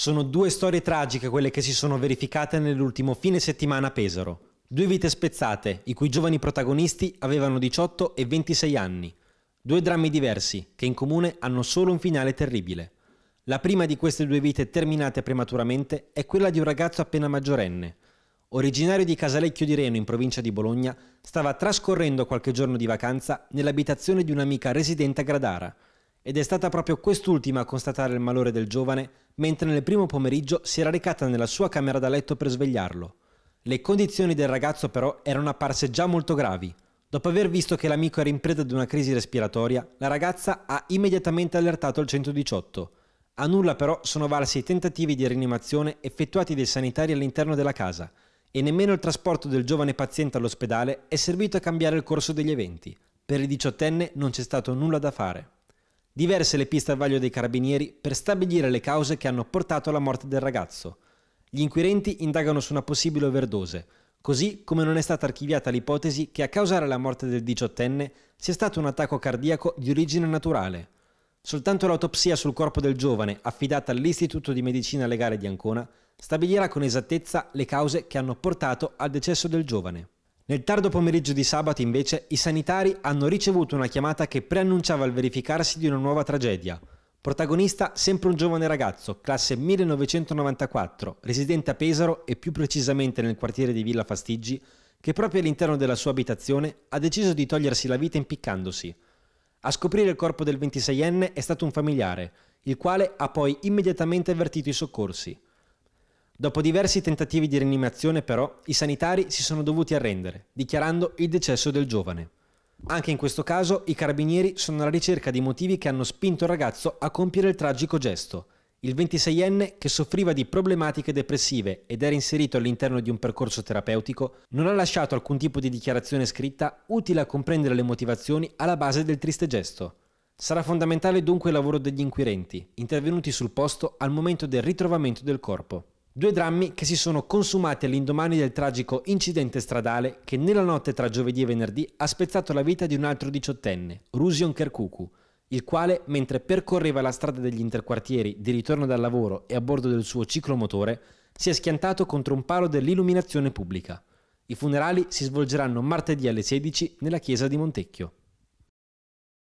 Sono due storie tragiche quelle che si sono verificate nell'ultimo fine settimana a Pesaro. Due vite spezzate, i cui giovani protagonisti avevano 18 e 26 anni. Due drammi diversi, che in comune hanno solo un finale terribile. La prima di queste due vite terminate prematuramente è quella di un ragazzo appena maggiorenne. Originario di Casalecchio di Reno in provincia di Bologna, stava trascorrendo qualche giorno di vacanza nell'abitazione di un'amica residente a Gradara, ed è stata proprio quest'ultima a constatare il malore del giovane mentre nel primo pomeriggio si era recata nella sua camera da letto per svegliarlo. Le condizioni del ragazzo però erano apparse già molto gravi. Dopo aver visto che l'amico era in preda ad una crisi respiratoria, la ragazza ha immediatamente allertato il 118. A nulla però sono valsi i tentativi di rianimazione effettuati dai sanitari all'interno della casa e nemmeno il trasporto del giovane paziente all'ospedale è servito a cambiare il corso degli eventi. Per il diciottenne non c'è stato nulla da fare. Diverse le piste al vaglio dei carabinieri per stabilire le cause che hanno portato alla morte del ragazzo. Gli inquirenti indagano su una possibile overdose, così come non è stata archiviata l'ipotesi che a causare la morte del diciottenne sia stato un attacco cardiaco di origine naturale. Soltanto l'autopsia sul corpo del giovane, affidata all'Istituto di Medicina Legale di Ancona, stabilirà con esattezza le cause che hanno portato al decesso del giovane. Nel tardo pomeriggio di sabato invece i sanitari hanno ricevuto una chiamata che preannunciava il verificarsi di una nuova tragedia. Protagonista sempre un giovane ragazzo, classe 1994, residente a Pesaro e più precisamente nel quartiere di Villa Fastiggi, che proprio all'interno della sua abitazione ha deciso di togliersi la vita impiccandosi. A scoprire il corpo del 26enne è stato un familiare, il quale ha poi immediatamente avvertito i soccorsi. Dopo diversi tentativi di rianimazione però, i sanitari si sono dovuti arrendere, dichiarando il decesso del giovane. Anche in questo caso i carabinieri sono alla ricerca dei motivi che hanno spinto il ragazzo a compiere il tragico gesto. Il 26enne, che soffriva di problematiche depressive ed era inserito all'interno di un percorso terapeutico, non ha lasciato alcun tipo di dichiarazione scritta utile a comprendere le motivazioni alla base del triste gesto. Sarà fondamentale dunque il lavoro degli inquirenti, intervenuti sul posto al momento del ritrovamento del corpo. Due drammi che si sono consumati all'indomani del tragico incidente stradale che nella notte tra giovedì e venerdì ha spezzato la vita di un altro diciottenne, Rusion Kerkuku, il quale, mentre percorreva la strada degli interquartieri di ritorno dal lavoro e a bordo del suo ciclomotore, si è schiantato contro un palo dell'illuminazione pubblica. I funerali si svolgeranno martedì alle 16 nella chiesa di Montecchio.